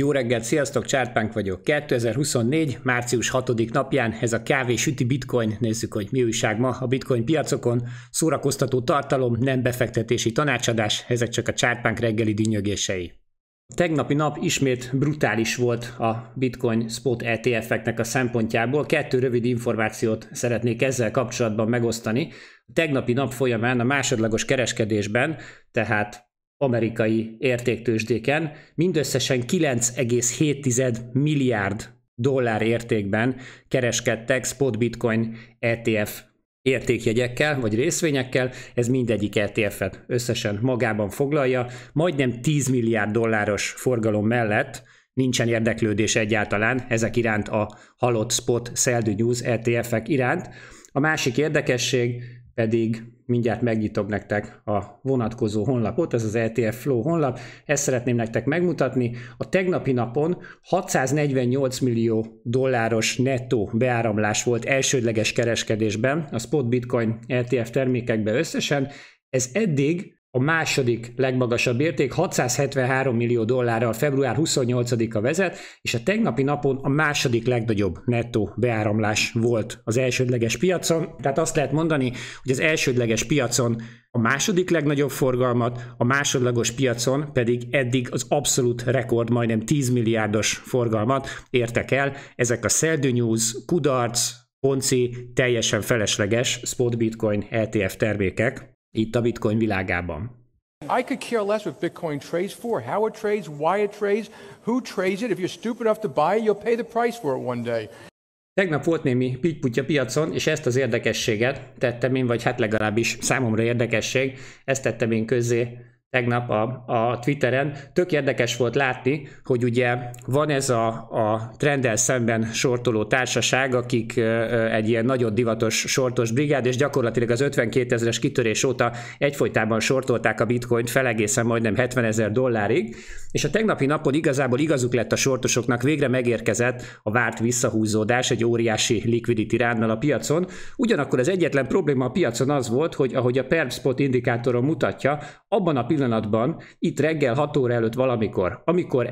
Jó reggelt, sziasztok, Csárpánk vagyok. 2024. március 6. napján ez a kávé süti bitcoin. Nézzük, hogy mi újság ma a bitcoin piacokon. Szórakoztató tartalom, nem befektetési tanácsadás, ezek csak a Csárpánk reggeli dinnyögései. Tegnapi nap ismét brutális volt a Bitcoin Spot ETF-eknek a szempontjából. Kettő rövid információt szeretnék ezzel kapcsolatban megosztani. tegnapi nap folyamán a másodlagos kereskedésben, tehát amerikai értéktősdéken mindösszesen 9,7 milliárd dollár értékben kereskedtek spot bitcoin ETF értékjegyekkel vagy részvényekkel, ez mindegyik ETF-et összesen magában foglalja, majdnem 10 milliárd dolláros forgalom mellett nincsen érdeklődés egyáltalán ezek iránt a halott spot Sell News ETF-ek iránt. A másik érdekesség pedig mindjárt megnyitom nektek a vonatkozó honlapot, ez az ETF Flow honlap, ezt szeretném nektek megmutatni. A tegnapi napon 648 millió dolláros nettó beáramlás volt elsődleges kereskedésben a spot bitcoin ETF termékekbe összesen, ez eddig a második legmagasabb érték, 673 millió dollárral február 28-a vezet, és a tegnapi napon a második legnagyobb nettó beáramlás volt az elsődleges piacon. Tehát azt lehet mondani, hogy az elsődleges piacon a második legnagyobb forgalmat, a másodlagos piacon pedig eddig az abszolút rekord, majdnem 10 milliárdos forgalmat értek el. Ezek a Szeldő News, Kudarc, Ponci, teljesen felesleges spot bitcoin ETF termékek itt a bitcoin világában. I could care less what Bitcoin trades for, how it trades, why it trades, who trades it. If you're stupid enough to buy it, you'll pay the price for it one day. Tegnap volt némi pittyputya piacon, és ezt az érdekességet tettem én, vagy hát legalábbis számomra érdekesség, ezt tettem én közzé tegnap a, a Twitteren. Tök érdekes volt látni, hogy ugye van ez a, a trendel szemben sortoló társaság, akik egy ilyen nagyon divatos sortos brigád, és gyakorlatilag az 52 ezeres kitörés óta egyfolytában sortolták a bitcoint fel egészen majdnem 70 ezer dollárig, és a tegnapi napon igazából igazuk lett a sortosoknak, végre megérkezett a várt visszahúzódás egy óriási liquidity ránnal a piacon. Ugyanakkor az egyetlen probléma a piacon az volt, hogy ahogy a spot indikátoron mutatja, abban a pillanatban, itt reggel 6 óra előtt valamikor, amikor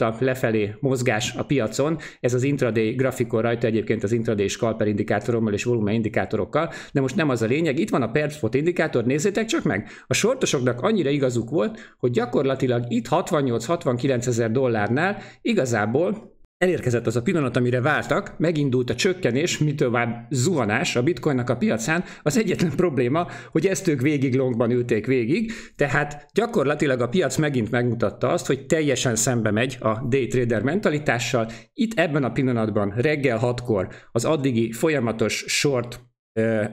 a lefelé mozgás a piacon, ez az intraday grafikon rajta egyébként az intraday scalper indikátorommal és volumen indikátorokkal, de most nem az a lényeg, itt van a spot indikátor, nézzétek csak meg, a sortosoknak annyira igazuk volt, hogy gyakorlatilag itt 68-69 ezer dollárnál igazából Elérkezett az a pillanat, amire vártak, megindult a csökkenés, mitől már zuhanás a bitcoinnak a piacán. Az egyetlen probléma, hogy ezt ők végig longban ülték végig, tehát gyakorlatilag a piac megint megmutatta azt, hogy teljesen szembe megy a day trader mentalitással. Itt ebben a pillanatban reggel 6-kor az addigi folyamatos short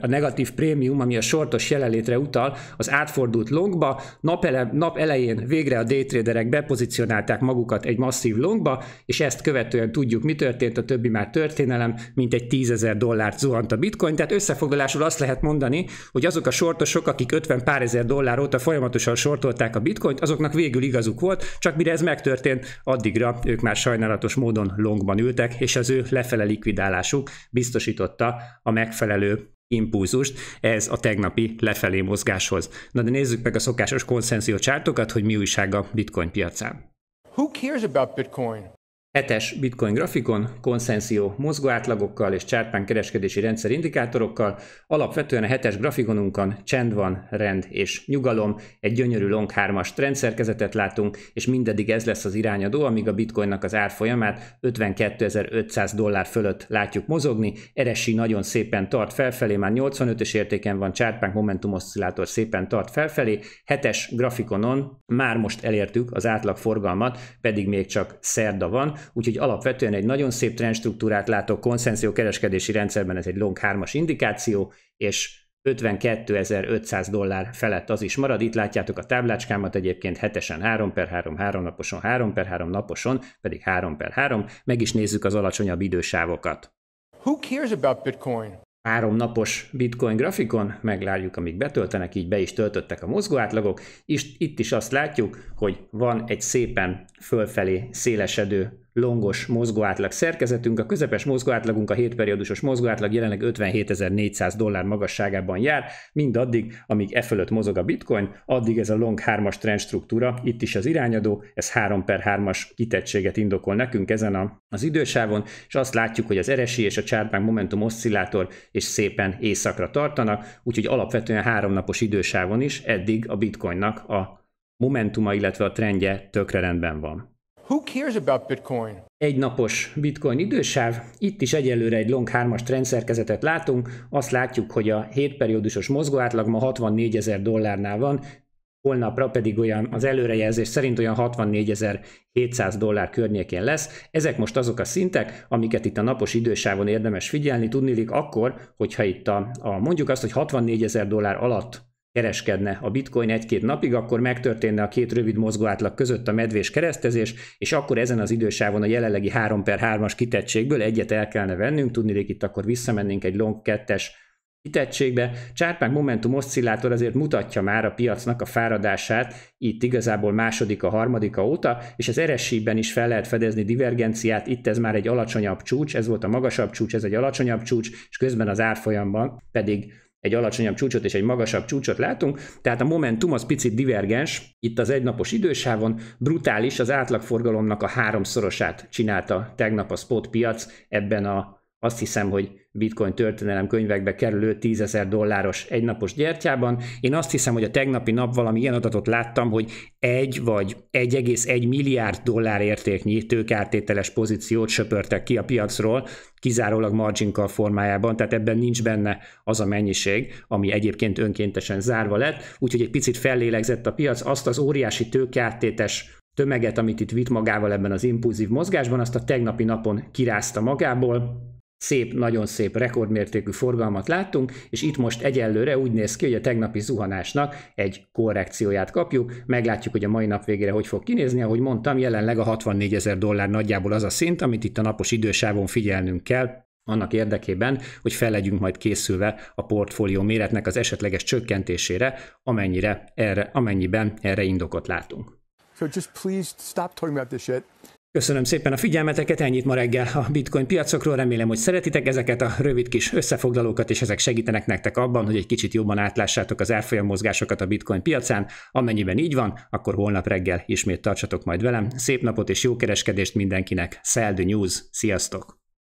a negatív prémium, ami a sortos jelenlétre utal, az átfordult longba. Nap, ele, nap elején végre a daytraderek bepozicionálták magukat egy masszív longba, és ezt követően tudjuk, mi történt, a többi már történelem, mint egy tízezer dollárt zuhant a bitcoin. Tehát összefoglalásul azt lehet mondani, hogy azok a sortosok, akik 50 pár ezer dollár óta folyamatosan sortolták a bitcoint, azoknak végül igazuk volt, csak mire ez megtörtént, addigra ők már sajnálatos módon longban ültek, és az ő lefele likvidálásuk biztosította a megfelelő impulzust, ez a tegnapi lefelé mozgáshoz. Na de nézzük meg a szokásos konszenzió csártokat, hogy mi újság a bitcoin piacán. Who cares about bitcoin? Hetes bitcoin grafikon, konszenzió mozgóátlagokkal és csárpán kereskedési rendszer indikátorokkal, alapvetően a hetes grafikonunkon csend van, rend és nyugalom, egy gyönyörű long 3-as trendszerkezetet látunk, és mindedig ez lesz az irányadó, amíg a bitcoinnak az árfolyamát 52.500 dollár fölött látjuk mozogni, Eresi nagyon szépen tart felfelé, már 85-ös értéken van, csárpánk momentum oszcillátor szépen tart felfelé, hetes grafikonon már most elértük az átlag forgalmat, pedig még csak szerda van, úgyhogy alapvetően egy nagyon szép trendstruktúrát látok, konszenzió kereskedési rendszerben ez egy long 3-as indikáció, és 52.500 dollár felett az is marad. Itt látjátok a táblácskámat egyébként hetesen 3 per 3, 3 naposon, 3 per 3 naposon, pedig 3 per 3. Meg is nézzük az alacsonyabb idősávokat. Who cares about Bitcoin? Három napos bitcoin grafikon, meglátjuk, amíg betöltenek, így be is töltöttek a mozgóátlagok, és itt is azt látjuk, hogy van egy szépen fölfelé szélesedő longos mozgóátlag szerkezetünk. A közepes mozgóátlagunk a 7 periódusos mozgóátlag jelenleg 57.400 dollár magasságában jár, mindaddig, amíg e fölött mozog a bitcoin, addig ez a long 3-as trend struktúra, itt is az irányadó, ez 3 per 3-as kitettséget indokol nekünk ezen a, az idősávon, és azt látjuk, hogy az eresi és a csárpánk momentum oszcillátor és szépen éjszakra tartanak, úgyhogy alapvetően háromnapos idősávon is eddig a bitcoinnak a momentuma, illetve a trendje tökre rendben van. Who cares about Bitcoin? Egy napos bitcoin idősáv, itt is egyelőre egy long 3-as trendszerkezetet látunk, azt látjuk, hogy a 7 periódusos mozgóátlag ma 64 ezer dollárnál van, holnapra pedig olyan az előrejelzés szerint olyan 64.700 dollár környékén lesz. Ezek most azok a szintek, amiket itt a napos idősávon érdemes figyelni, tudnilik akkor, hogyha itt a, a mondjuk azt, hogy 64 dollár alatt kereskedne a bitcoin egy-két napig, akkor megtörténne a két rövid mozgóátlag között a medvés keresztezés, és akkor ezen az idősávon a jelenlegi 3 per 3-as kitettségből egyet el kellene vennünk, hogy itt akkor visszamennénk egy long 2-es kitettségbe. Csárpánk Momentum oszcillátor azért mutatja már a piacnak a fáradását, itt igazából második a harmadika óta, és az rsi is fel lehet fedezni divergenciát, itt ez már egy alacsonyabb csúcs, ez volt a magasabb csúcs, ez egy alacsonyabb csúcs, és közben az árfolyamban pedig egy alacsonyabb csúcsot és egy magasabb csúcsot látunk, tehát a momentum az picit divergens, itt az egynapos idősávon brutális, az átlagforgalomnak a háromszorosát csinálta tegnap a spot piac ebben a azt hiszem, hogy bitcoin történelem könyvekbe kerülő 10 ezer dolláros egynapos gyertyában. Én azt hiszem, hogy a tegnapi nap valami ilyen adatot láttam, hogy egy vagy 1,1 milliárd dollár értéknyi tőkártételes pozíciót söpörtek ki a piacról, kizárólag margin call formájában, tehát ebben nincs benne az a mennyiség, ami egyébként önkéntesen zárva lett, úgyhogy egy picit fellélegzett a piac, azt az óriási tőkártétes tömeget, amit itt vitt magával ebben az impulzív mozgásban, azt a tegnapi napon kirázta magából, szép, nagyon szép rekordmértékű forgalmat láttunk, és itt most egyelőre úgy néz ki, hogy a tegnapi zuhanásnak egy korrekcióját kapjuk, meglátjuk, hogy a mai nap végére hogy fog kinézni, ahogy mondtam, jelenleg a 64 ezer dollár nagyjából az a szint, amit itt a napos idősávon figyelnünk kell, annak érdekében, hogy fel legyünk majd készülve a portfólió méretnek az esetleges csökkentésére, amennyire erre, amennyiben erre indokot látunk. So just please stop talking about this shit. Köszönöm szépen a figyelmeteket, ennyit ma reggel a bitcoin piacokról, remélem, hogy szeretitek ezeket a rövid kis összefoglalókat, és ezek segítenek nektek abban, hogy egy kicsit jobban átlássátok az árfolyam mozgásokat a bitcoin piacán. Amennyiben így van, akkor holnap reggel ismét tartsatok majd velem. Szép napot és jó kereskedést mindenkinek! Szeldő News! Sziasztok!